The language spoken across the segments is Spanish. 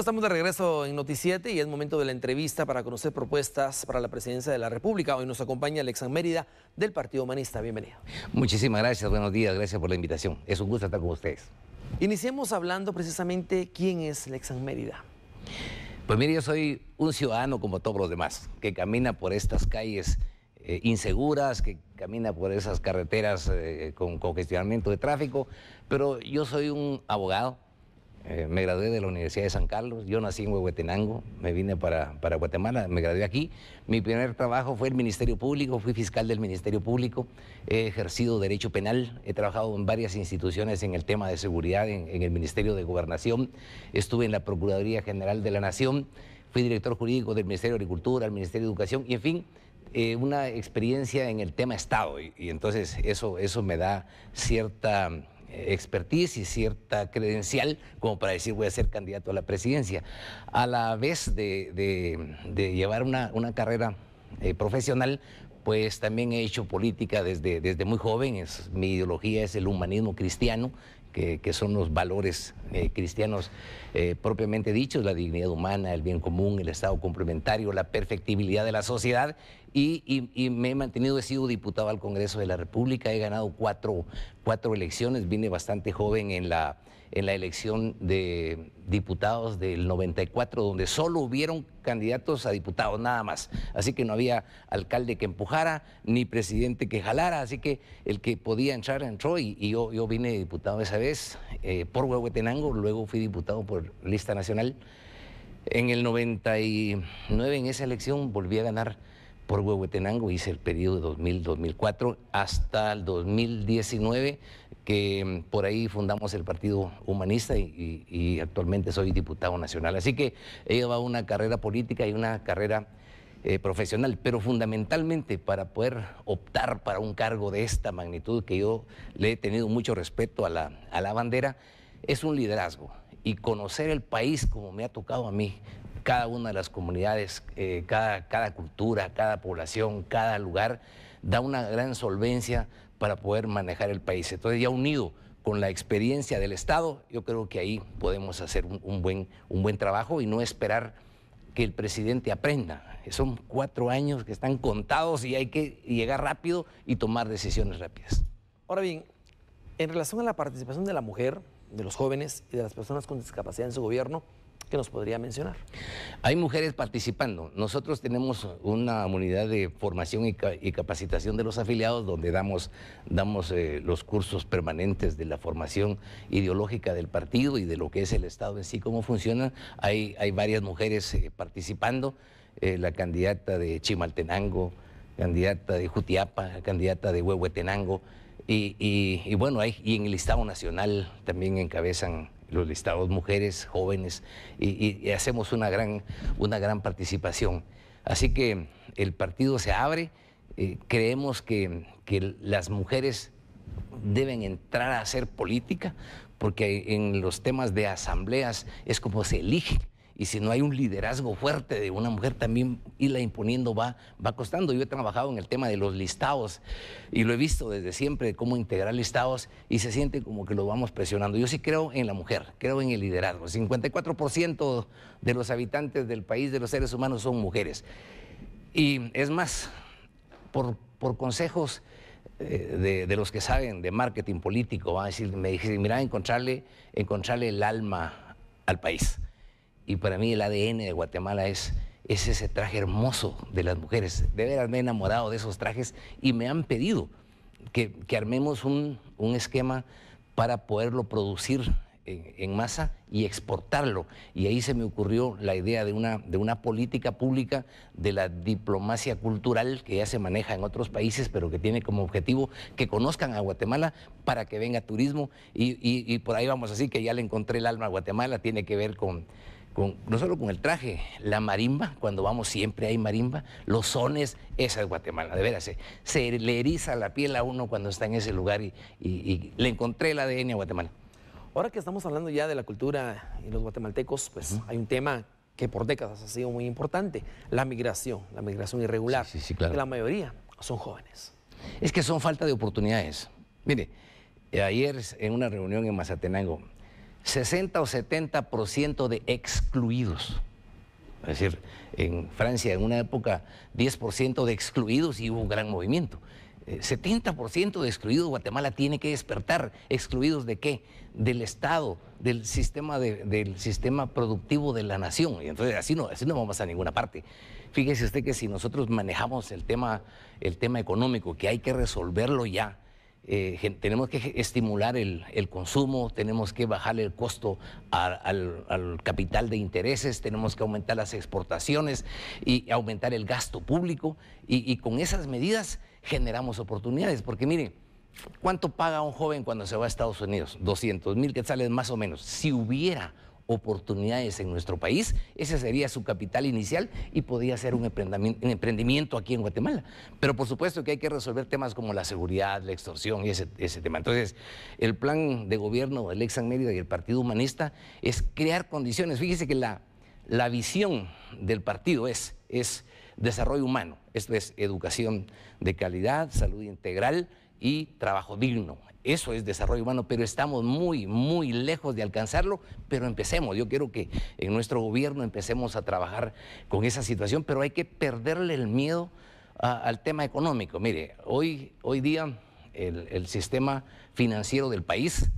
estamos de regreso en Noticiete y es momento de la entrevista para conocer propuestas para la presidencia de la República. Hoy nos acompaña Alexan Mérida del Partido Humanista. Bienvenido. Muchísimas gracias, buenos días, gracias por la invitación. Es un gusto estar con ustedes. Iniciemos hablando precisamente quién es Alexan Mérida. Pues mire, yo soy un ciudadano como todos los demás, que camina por estas calles eh, inseguras, que camina por esas carreteras eh, con congestionamiento de tráfico, pero yo soy un abogado, eh, me gradué de la Universidad de San Carlos, yo nací en Huehuetenango, me vine para, Guatemala, me gradué aquí. Mi primer trabajo fue el Ministerio Público, fui fiscal del Ministerio Público, he ejercido derecho penal, he trabajado en varias instituciones en el tema de seguridad, en, el Ministerio de Gobernación, estuve en la Procuraduría General de la Nación, fui director jurídico del Ministerio de Agricultura, del Ministerio de Educación, y en fin, eh, una experiencia en el tema Estado. Y, entonces eso, eso me da cierta expertise y cierta credencial como para decir voy a ser candidato a la presidencia. A la vez de, llevar una, carrera eh, profesional, pues también he hecho política desde, desde muy joven, mi ideología es el humanismo cristiano que, son los valores eh, cristianos eh, propiamente dichos, la dignidad humana, el bien común, el Estado complementario, la perfectibilidad de la sociedad. Y, me he mantenido, he sido diputado al Congreso de la República, he ganado cuatro, elecciones, vine bastante joven en la, en la elección de diputados del 94, donde solo hubieron candidatos a diputados, nada más. Así que no había alcalde que empujara, ni presidente que jalara, así que el que podía entrar entró y, yo, yo vine diputado esa vez eh, por Huehuetenango, luego fui diputado por lista nacional. En el 99, en esa elección, volví a ganar por Huehuetenango, hice el periodo 2000-2004 hasta el 2019, que mm, por ahí fundamos el Partido Humanista y, actualmente soy diputado nacional. Así que lleva una carrera política y una carrera eh, profesional, pero fundamentalmente para poder optar para un cargo de esta magnitud, que yo le he tenido mucho respeto a la, a la bandera, es un liderazgo y conocer el país como me ha tocado a mí, cada una de las comunidades, eh, cada, cada cultura, cada población, cada lugar, da una gran solvencia para poder manejar el país. Entonces ya unido con la experiencia del Estado, yo creo que ahí podemos hacer un, buen, un buen trabajo y no esperar que el presidente aprenda. Son cuatro años que están contados y hay que llegar rápido y tomar decisiones rápidas. Ahora bien, en relación a la participación de la mujer, de los jóvenes y de las personas con discapacidad en su gobierno, que nos podría mencionar. Hay mujeres participando. Nosotros tenemos una unidad de formación y, capacitación de los afiliados donde damos, eh, los cursos permanentes de la formación ideológica del partido y de lo que es el Estado en sí, cómo funciona. Hay, varias mujeres eh, participando. Eh, la candidata de Chimaltenango, candidata de Jutiapa, candidata de Huehuetenango. Y, bueno, hay, y en el listado Nacional también encabezan los listados mujeres, jóvenes, y, hacemos una gran, una gran participación. Así que el partido se abre, eh, creemos que, que las mujeres deben entrar a hacer política, porque en los temas de asambleas es como se elige y si no hay un liderazgo fuerte de una mujer, también irla imponiendo va, va costando. Yo he trabajado en el tema de los listados y lo he visto desde siempre, cómo integrar listados y se siente como que lo vamos presionando. Yo sí creo en la mujer, creo en el liderazgo. 54% de los habitantes del país, de los seres humanos, son mujeres. Y es más, por, consejos... Eh, de, los que saben de marketing político, decir, me dijeron mira, encontrarle, encontrarle el alma al país. Y para mí el ADN de Guatemala es, ese traje hermoso de las mujeres. De verdad me he enamorado de esos trajes y me han pedido que, armemos un, esquema para poderlo producir en, masa y exportarlo. Y ahí se me ocurrió la idea de una, de una política pública de la diplomacia cultural que ya se maneja en otros países, pero que tiene como objetivo que conozcan a Guatemala para que venga turismo. Y, y por ahí vamos así, que ya le encontré el alma a Guatemala, tiene que ver con no solo con el traje, la marimba, cuando vamos siempre hay marimba, los sones, esa es Guatemala, de veras, eh. se, le eriza la piel a uno cuando está en ese lugar y, le encontré el ADN a Guatemala. Ahora que estamos hablando ya de la cultura y los guatemaltecos, pues hay un tema que por décadas ha sido muy importante, la migración, la migración irregular, que la mayoría son jóvenes. Es que son falta de oportunidades. Mire, eh, ayer en una reunión en Mazatenango, 60 o 70% de excluidos. Es decir, en Francia en una época 10% de excluidos y hubo un gran movimiento. 70% eh, de excluidos Guatemala tiene que despertar. ¿Excluidos de qué? Del Estado, del sistema, del sistema productivo de la nación. Y entonces así no, así no vamos a ninguna parte. Fíjese usted que si nosotros manejamos el tema, el tema económico, que hay que resolverlo ya, eh, tenemos que estimular el, consumo, tenemos que bajar el costo al, capital de intereses, tenemos que aumentar las exportaciones y aumentar el gasto público y, con esas medidas generamos oportunidades, porque miren, ¿cuánto paga un joven cuando se va a Estados Unidos? 200 mil quetzales más o menos, si hubiera oportunidades en nuestro país. Ese sería su capital inicial y podría ser un emprendimiento, aquí en Guatemala. Pero por supuesto que hay que resolver temas como la seguridad, la extorsión y ese, tema. Entonces, el plan de gobierno del ex y el Partido Humanista es crear condiciones. Fíjese que la, visión del partido es desarrollo humano, esto es educación de calidad, salud integral y trabajo digno. Eso es desarrollo humano, pero estamos muy, muy lejos de alcanzarlo, pero empecemos. Yo quiero que en nuestro gobierno empecemos a trabajar con esa situación, pero hay que perderle el miedo al tema económico. Mire, hoy, hoy día el, el sistema financiero del país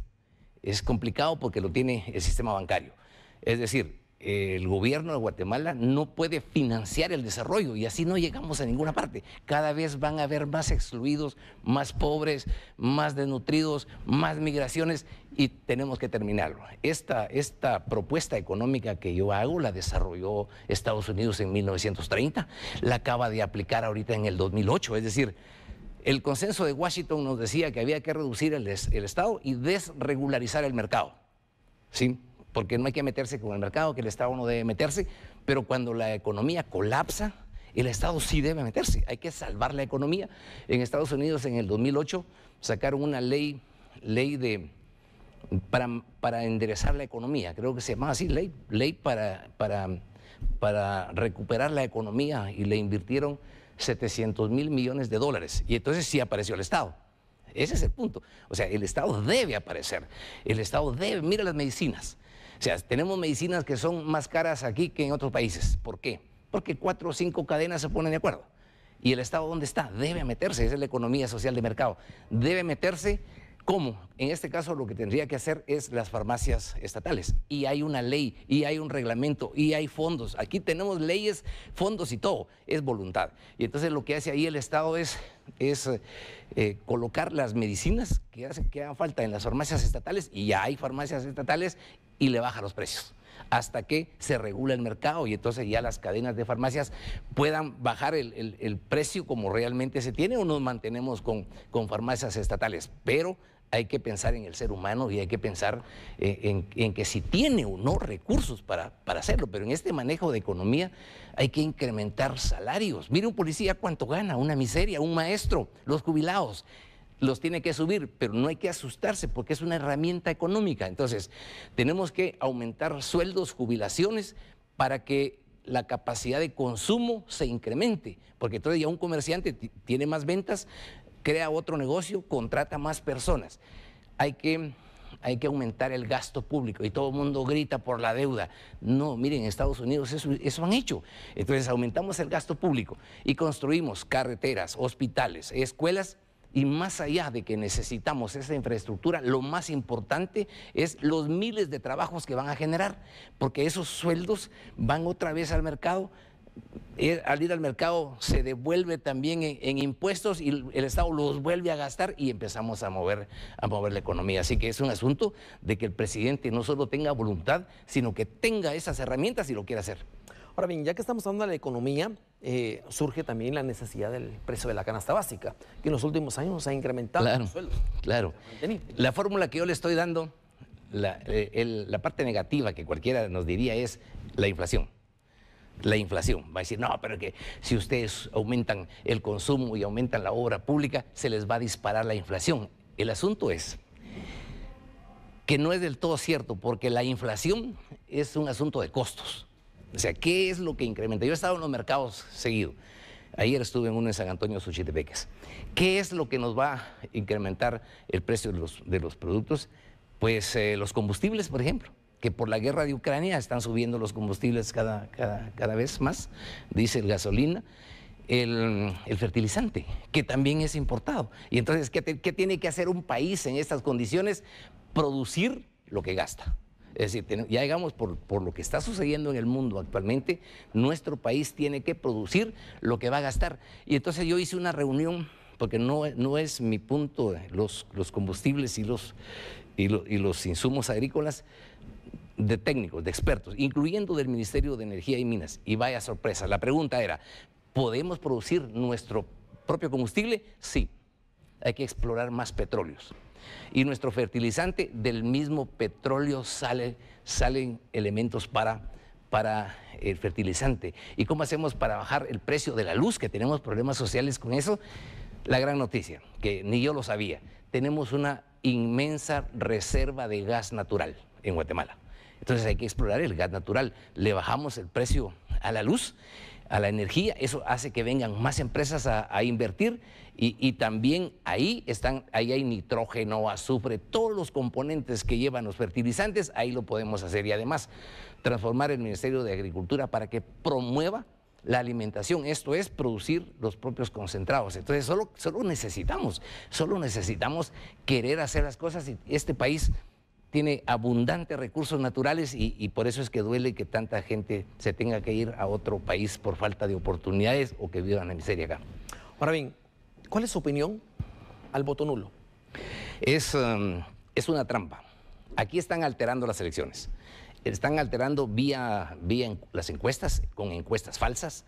es complicado porque lo tiene el sistema bancario. Es decir, el gobierno de Guatemala no puede financiar el desarrollo y así no llegamos a ninguna parte. Cada vez van a haber más excluidos, más pobres, más desnutridos, más migraciones y tenemos que terminarlo. Esta, esta propuesta económica que yo hago la desarrolló Estados Unidos en 1930, la acaba de aplicar ahorita en el 2008, es decir, el consenso de Washington nos decía que había que reducir el, el Estado y desregularizar el mercado. ¿Sí? porque no hay que meterse con el mercado, que el Estado no debe meterse, pero cuando la economía colapsa, el Estado sí debe meterse, hay que salvar la economía. En Estados Unidos en el 2008 sacaron una ley, ley de, para, enderezar la economía, creo que se llama así, ley, ley para, para, para recuperar la economía y le invirtieron 700 mil millones de dólares. Y entonces sí apareció el Estado. Ese es el punto. O sea, el Estado debe aparecer. El Estado debe, mira las medicinas. O sea, tenemos medicinas que son más caras aquí que en otros países. ¿Por qué? Porque cuatro o cinco cadenas se ponen de acuerdo. ¿Y el Estado dónde está? Debe meterse, esa es la economía social de mercado. Debe meterse, ¿cómo? En este caso lo que tendría que hacer es las farmacias estatales. Y hay una ley, y hay un reglamento, y hay fondos. Aquí tenemos leyes, fondos y todo. Es voluntad. Y entonces lo que hace ahí el Estado es, es eh, colocar las medicinas que, que hagan falta en las farmacias estatales, y ya hay farmacias estatales, y le baja los precios hasta que se regula el mercado y entonces ya las cadenas de farmacias puedan bajar el, precio como realmente se tiene o nos mantenemos con, farmacias estatales. Pero hay que pensar en el ser humano y hay que pensar eh, en, que si tiene o no recursos para, para hacerlo. Pero en este manejo de economía hay que incrementar salarios. Mire un policía cuánto gana, una miseria, un maestro, los jubilados los tiene que subir, pero no hay que asustarse porque es una herramienta económica. Entonces, tenemos que aumentar sueldos, jubilaciones, para que la capacidad de consumo se incremente, porque entonces ya un comerciante tiene más ventas, crea otro negocio, contrata más personas. Hay que, hay que aumentar el gasto público y todo el mundo grita por la deuda. No, miren, en Estados Unidos eso, eso han hecho. Entonces aumentamos el gasto público y construimos carreteras, hospitales, escuelas y más allá de que necesitamos esa infraestructura, lo más importante es los miles de trabajos que van a generar, porque esos sueldos van otra vez al mercado. Eh, al ir al mercado se devuelve también en, impuestos y el Estado los vuelve a gastar y empezamos a mover, a mover la economía. Así que es un asunto de que el presidente no solo tenga voluntad, sino que tenga esas herramientas y lo quiera hacer. Ahora bien, ya que estamos hablando de la economía, eh, surge también la necesidad del precio de la canasta básica, que en los últimos años ha incrementado claro, los sueldos. Claro. La fórmula que yo le estoy dando, la, eh, la parte negativa que cualquiera nos diría es la inflación la inflación. Va a decir, no, pero que si ustedes aumentan el consumo y aumentan la obra pública, se les va a disparar la inflación. El asunto es que no es del todo cierto, porque la inflación es un asunto de costos. O sea, ¿qué es lo que incrementa? Yo he estado en los mercados seguido. Ayer estuve en uno en San Antonio Suchitepeques. ¿Qué es lo que nos va a incrementar el precio de los, de los productos? Pues eh, los combustibles, por ejemplo, que por la guerra de Ucrania están subiendo los combustibles cada, cada, cada vez más, dice el gasolina. El, el, fertilizante, que también es importado. Y entonces, ¿qué, ¿qué tiene que hacer un país en estas condiciones? Producir lo que gasta. Es decir, ya digamos, por, lo que está sucediendo en el mundo actualmente, nuestro país tiene que producir lo que va a gastar. Y entonces yo hice una reunión, porque no, es mi punto eh, los, combustibles y los, y los insumos agrícolas, de técnicos, de expertos, incluyendo del Ministerio de Energía y Minas. Y vaya sorpresa, la pregunta era, ¿podemos producir nuestro propio combustible? Sí, hay que explorar más petróleos. Y nuestro fertilizante del mismo petróleo salen elementos para, para el fertilizante. ¿Y cómo hacemos para bajar el precio de la luz? Que tenemos problemas sociales con eso. La gran noticia, que ni yo lo sabía, tenemos una inmensa reserva de gas natural en Guatemala. Entonces hay que explorar el gas natural. Le bajamos el precio a la luz a la energía, eso hace que vengan más empresas a, invertir y, también ahí están, ahí hay nitrógeno, azufre, todos los componentes que llevan los fertilizantes, ahí lo podemos hacer y además transformar el Ministerio de Agricultura para que promueva la alimentación, esto es producir los propios concentrados. Entonces solo, solo necesitamos, solo necesitamos querer hacer las cosas y este país tiene abundantes recursos naturales y, por eso es que duele que tanta gente se tenga que ir a otro país por falta de oportunidades o que vivan en miseria acá. Ahora bien, ¿cuál es su opinión al voto nulo? Es, um, es una trampa. Aquí están alterando las elecciones. Están alterando vía, vía las encuestas, con encuestas falsas.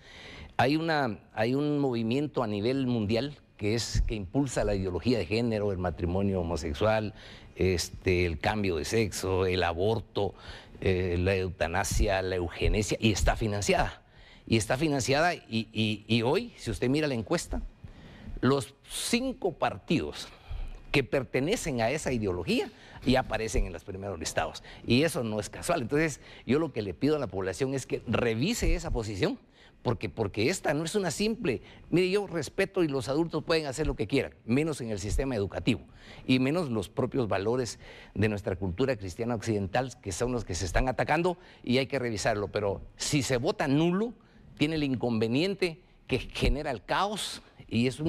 Hay, una, hay un movimiento a nivel mundial que es que impulsa la ideología de género, el matrimonio homosexual, este, el cambio de sexo, el aborto, eh, la eutanasia, la eugenesia, y está financiada. Y está financiada y, hoy, si usted mira la encuesta, los cinco partidos que pertenecen a esa ideología y aparecen en los primeros listados. Y eso no es casual. Entonces, yo lo que le pido a la población es que revise esa posición porque, porque esta no es una simple. Mire, yo respeto y los adultos pueden hacer lo que quieran, menos en el sistema educativo y menos los propios valores de nuestra cultura cristiana occidental, que son los que se están atacando y hay que revisarlo. Pero si se vota nulo, tiene el inconveniente que genera el caos, y es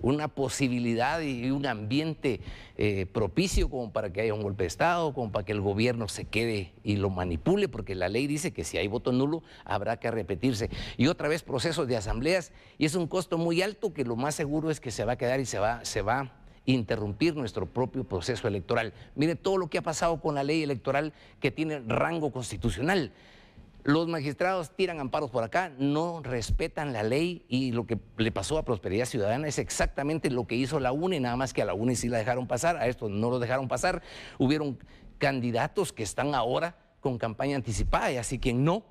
una posibilidad y un ambiente eh, propicio como para que haya un golpe de Estado, como para que el gobierno se quede y lo manipule, porque la ley dice que si hay voto nulo habrá que repetirse. Y otra vez procesos de asambleas, y es un costo muy alto que lo más seguro es que se va a quedar y se va, se va interrumpir nuestro propio proceso electoral. Mire todo lo que ha pasado con la ley electoral que tiene rango constitucional. Los magistrados tiran amparos por acá, no respetan la ley y lo que le pasó a Prosperidad Ciudadana es exactamente lo que hizo la UNE, nada más que a la UNE sí la dejaron pasar, a estos no lo dejaron pasar. Hubieron candidatos que están ahora con campaña anticipada y así quien no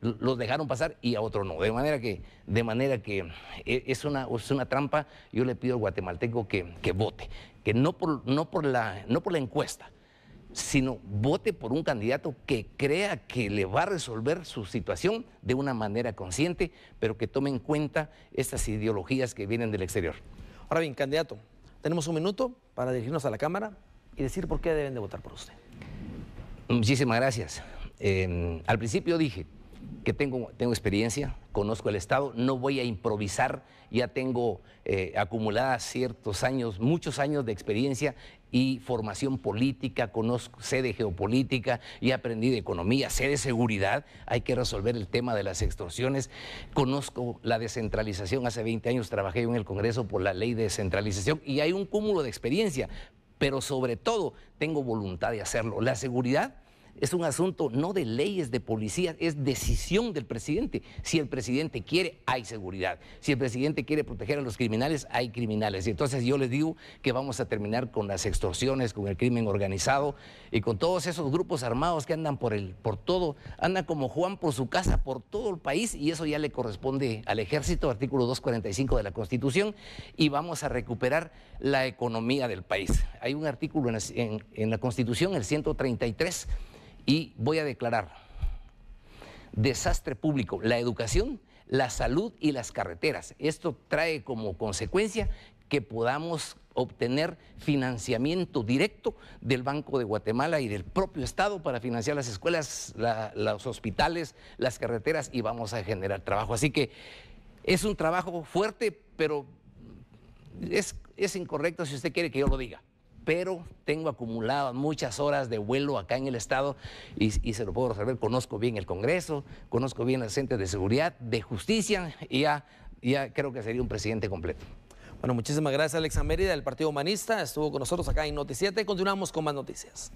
los dejaron pasar y a otro no. De manera que, de manera que e, es, una, una trampa, yo le pido al guatemalteco que, vote, que no por, no por la, no por la encuesta, sino vote por un candidato que crea que le va a resolver su situación de una manera consciente, pero que tome en cuenta estas ideologías que vienen del exterior. Ahora bien, candidato, tenemos un minuto para dirigirnos a la Cámara y decir por qué deben de votar por usted. Muchísimas gracias. Eh, al principio dije, que tengo, experiencia, conozco el Estado, no voy a improvisar, ya tengo eh, acumuladas ciertos años, muchos años de experiencia y formación política, conozco, sé de geopolítica y aprendí de economía, sé de seguridad, hay que resolver el tema de las extorsiones, conozco la descentralización, hace 20 años trabajé en el Congreso por la ley de descentralización y hay un cúmulo de experiencia, pero sobre todo tengo voluntad de hacerlo. La seguridad es un asunto no de leyes de policía, es decisión del presidente. Si el presidente quiere, hay seguridad. Si el presidente quiere proteger a los criminales, hay criminales. Y entonces yo les digo que vamos a terminar con las extorsiones, con el crimen organizado y con todos esos grupos armados que andan por el, por todo, andan como Juan por su casa, por todo el país, y eso ya le corresponde al ejército, artículo 245 de la Constitución, y vamos a recuperar la economía del país. Hay un artículo en la Constitución, el 133 y voy a declarar desastre público, la educación, la salud y las carreteras. Esto trae como consecuencia que podamos obtener financiamiento directo del Banco de Guatemala y del propio Estado para financiar las escuelas, los hospitales, las carreteras y vamos a generar trabajo. Así que es un trabajo fuerte, pero es incorrecto si usted quiere que yo lo diga pero tengo acumuladas muchas horas de vuelo acá en el Estado y, se lo puedo resolver. Conozco bien el Congreso, conozco bien las entes de seguridad, de justicia y ya, ya creo que sería un presidente completo. Bueno, muchísimas gracias Alexa Mérida del Partido Humanista. Estuvo con nosotros acá en Noticiete. Continuamos con más noticias.